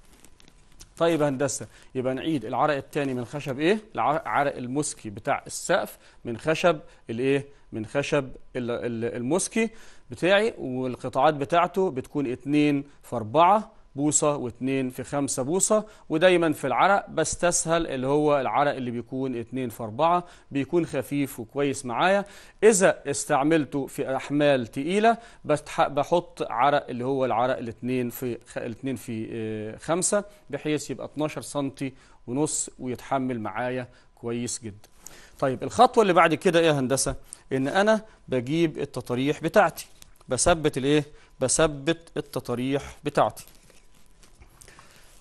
طيب هندسه يبقى نعيد العرق الثاني من خشب ايه العرق المسكي بتاع السقف من خشب الايه من خشب المسكي بتاعي والقطاعات بتاعته بتكون 2 في 4 بوصة واتنين في خمسة بوصة ودايما في العرق بستسهل اللي هو العرق اللي بيكون اتنين في أربعة بيكون خفيف وكويس معايا إذا استعملته في أحمال تقيلة بحط عرق اللي هو العرق الاتنين في الاتنين في آه، خمسة بحيث يبقى 12 سنتي ونص ويتحمل معايا كويس جدا طيب الخطوة اللي بعد كده ايه يا هندسة ان انا بجيب التطريح بتاعتي بثبت الايه بثبت التطريح بتاعتي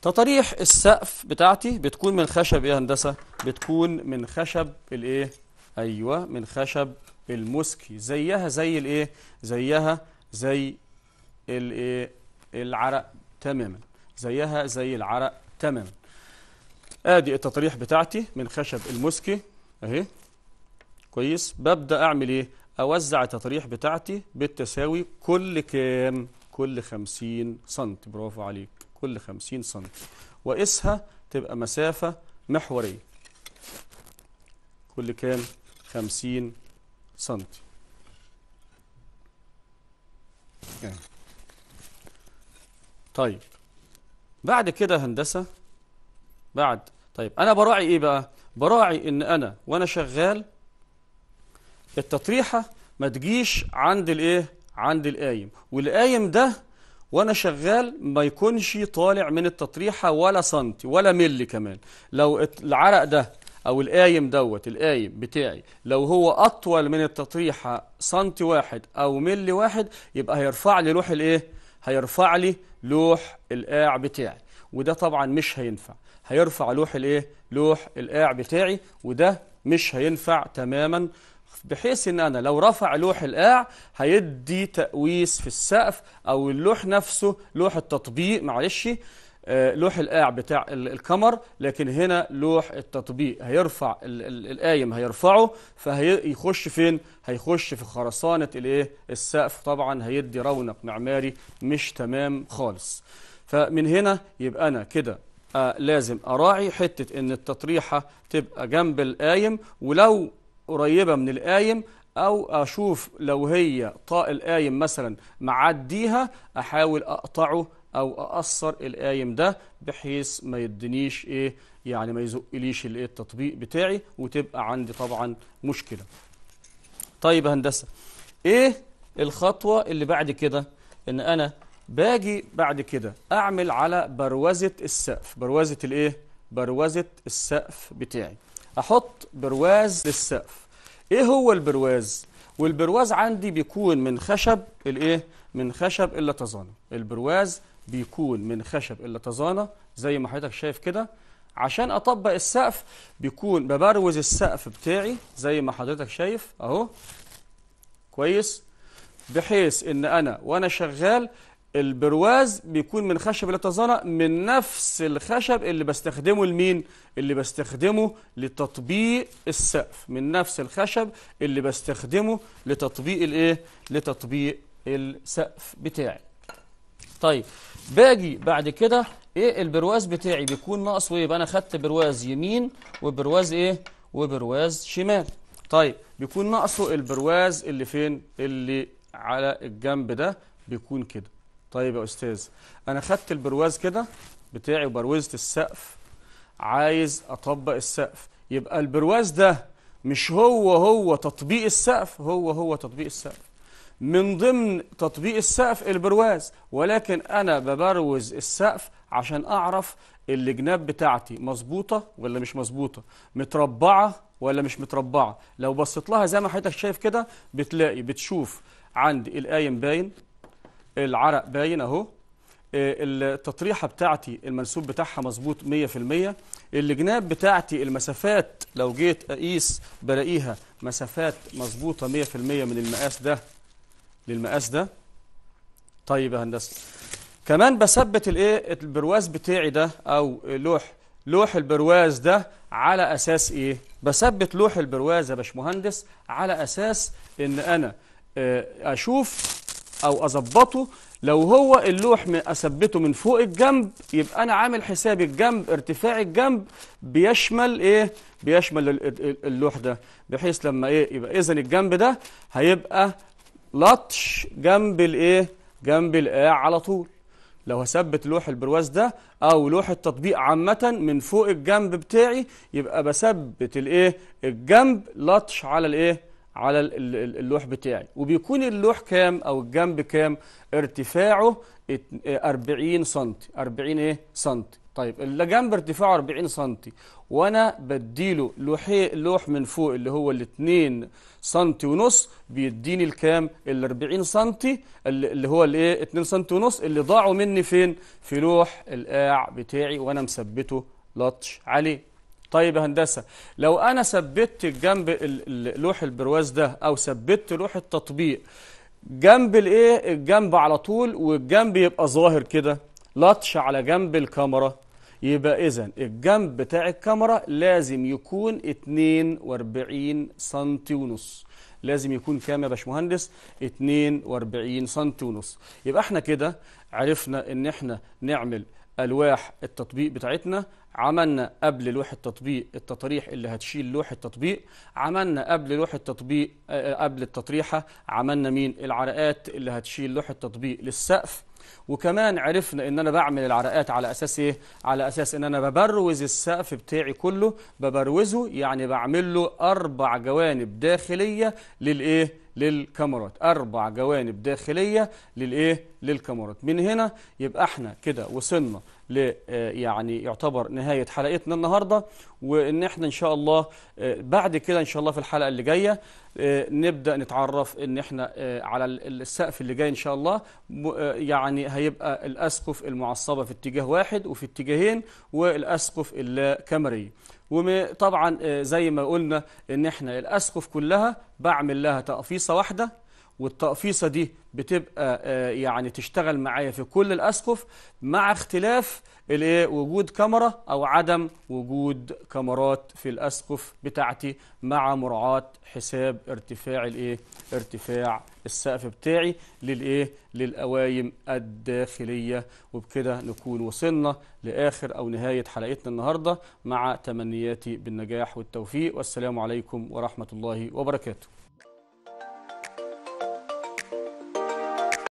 تطاريح السقف بتاعتي بتكون من خشب ايه يا هندسه بتكون من خشب الايه ايوه من خشب المسكي زيها زي الايه زيها زي الايه العرق تماما زيها زي العرق تماما ادي التطريح بتاعتي من خشب المسكي اهي كويس ببدا اعمل ايه اوزع التطريح بتاعتي بالتساوي كل كام كل 50 سم برافو عليك كل 50 سم وقيسها تبقى مسافة محورية كل كام 50 سم يعني. طيب بعد كده هندسة بعد طيب أنا براعي إيه بقى براعي إن أنا وأنا شغال التطريحة ما تجيش عند الإيه عند القايم والقايم ده وانا شغال ما يكونش طالع من التطريحه ولا سنتي ولا ملي كمان لو العرق ده او القايم دوت القايم بتاعي لو هو اطول من التطريحه سنتي واحد او ملي واحد يبقى هيرفع لي لوح الايه هيرفع لي لوح القاع بتاعي وده طبعا مش هينفع هيرفع لوح الايه لوح القاع بتاعي وده مش هينفع تماما بحيث ان انا لو رفع لوح القاع هيدي تقويس في السقف او اللوح نفسه لوح التطبيق معلش آه، لوح القاع بتاع الكمر لكن هنا لوح التطبيق هيرفع القايم هيرفعه فهيخش فين هيخش في خرسانة الايه السقف طبعا هيدي رونق معماري مش تمام خالص فمن هنا يبقى انا كده آه، لازم أراعي حتة إن التطريحة تبقى جنب القايم ولو قريبة من القايم أو أشوف لو هي طاء القايم مثلا معديها أحاول أقطعه أو أقصر القايم ده بحيث ما يدنيش إيه يعني ما يزقليش التطبيق بتاعي وتبقى عندي طبعا مشكلة طيب هندسة إيه الخطوة اللي بعد كده إن أنا باجي بعد كده أعمل على بروزة السقف بروزة الإيه بروزة السقف بتاعي أحط برواز للسقف إيه هو البرواز؟ والبرواز عندي بيكون من خشب الإيه؟ من خشب اللتزانة البرواز بيكون من خشب اللتزانة زي ما حضرتك شايف كده عشان أطبق السقف بيكون ببروز السقف بتاعي زي ما حضرتك شايف أهو كويس بحيث ان انا وانا شغال البرواز بيكون من خشب الاتزانة من نفس الخشب اللي بستخدمه لمين؟ اللي بستخدمه لتطبيق السقف من نفس الخشب اللي بستخدمه لتطبيق الايه؟ لتطبيق السقف بتاعي. طيب باجي بعد كده ايه البرواز بتاعي بيكون ناقصه ايه؟ يبقى انا خدت برواز يمين وبرواز ايه؟ وبرواز شمال. طيب بيكون ناقصه البرواز اللي فين؟ اللي على الجنب ده بيكون كده. طيب يا أستاذ أنا خدت البرواز كده بتاعي وبروزت السقف عايز أطبق السقف يبقى البرواز ده مش هو هو تطبيق السقف هو هو تطبيق السقف من ضمن تطبيق السقف البرواز ولكن أنا ببروز السقف عشان أعرف اللجناب بتاعتي مظبوطة ولا مش مظبوطة متربعة ولا مش متربعة لو بصيت لها زي ما حضرتك شايف كده بتلاقي بتشوف عندي القايم باين العرق باين اهو آه، التطريحه بتاعتي المنسوب بتاعها مظبوط 100% الجناب بتاعتي المسافات لو جيت اقيس بلاقيها مسافات مظبوطه 100% من المقاس ده للمقاس ده طيب يا هندسه كمان بثبت الايه البرواز بتاعي ده او لوح لوح البرواز ده على اساس ايه بثبت لوح البرواز يا باشمهندس على اساس ان انا آه، اشوف او اظبطه لو هو اللوح اثبته من فوق الجنب يبقى انا عامل حساب الجنب ارتفاع الجنب بيشمل ايه بيشمل اللوح ده بحيث لما ايه يبقى اذا الجنب ده هيبقى لطش جنب الايه جنب القاع على طول لو هثبت لوح البرواز ده او لوح التطبيق عامه من فوق الجنب بتاعي يبقى بثبت الايه الجنب لطش على الايه على اللوح بتاعي وبيكون اللوح كام او الجنب كام ارتفاعه 40 سم 40 ايه سم طيب الجنب ارتفاعه 40 سم وانا بديله لوحي لوح من فوق اللي هو ال 2 سم ونص بيديني الكام ال 40 سم اللي هو الايه 2 سم ونص اللي ضاعوا مني فين في لوح القاع بتاعي وانا مثبته لطش عليه طيب يا هندسة لو أنا ثبتت جنب لوح البرواز ده أو ثبتت لوح التطبيق جنب الايه الجنب على طول والجنب يبقى ظاهر كده لطش على جنب الكاميرا يبقى اذا الجنب بتاع الكاميرا لازم يكون 42 سنتي ونص لازم يكون كام يا باشمهندس 42 سنتي ونص يبقى احنا كده عرفنا ان احنا نعمل الواح التطبيق بتاعتنا عملنا قبل لوح التطبيق التطريح اللي هتشيل لوح التطبيق عملنا قبل لوح التطبيق آه، آه، قبل التطريحه عملنا مين العرقات اللي هتشيل لوح التطبيق للسقف وكمان عرفنا ان انا بعمل العرقات على اساس ايه على اساس ان انا ببروز السقف بتاعي كله ببروزه يعني بعمل له اربع جوانب داخليه للايه للكاميرات اربع جوانب داخليه للايه للكاميرات من هنا يبقى احنا كده وصلنا ل آه، يعني يعتبر نهايه حلقتنا النهارده وان احنا ان شاء الله آه، بعد كده ان شاء الله في الحلقه اللي جايه آه، نبدا نتعرف ان احنا على السقف اللي جاي ان شاء الله يعني هيبقى الاسقف المعصبه في اتجاه واحد وفي اتجاهين والاسقف الكمري وطبعا زي ما قلنا ان احنا الاسقف كلها بعمل لها تقفيصه واحده والتقفيصه دي بتبقى آه، يعني تشتغل معايا في كل الاسقف مع اختلاف وجود كاميرا او عدم وجود كاميرات في الاسقف بتاعتي مع مراعاه حساب ارتفاع الايه ارتفاع السقف بتاعي للايه للقوايم الداخليه وبكده نكون وصلنا لاخر او نهايه حلقتنا النهارده مع تمنياتي بالنجاح والتوفيق والسلام عليكم ورحمه الله وبركاته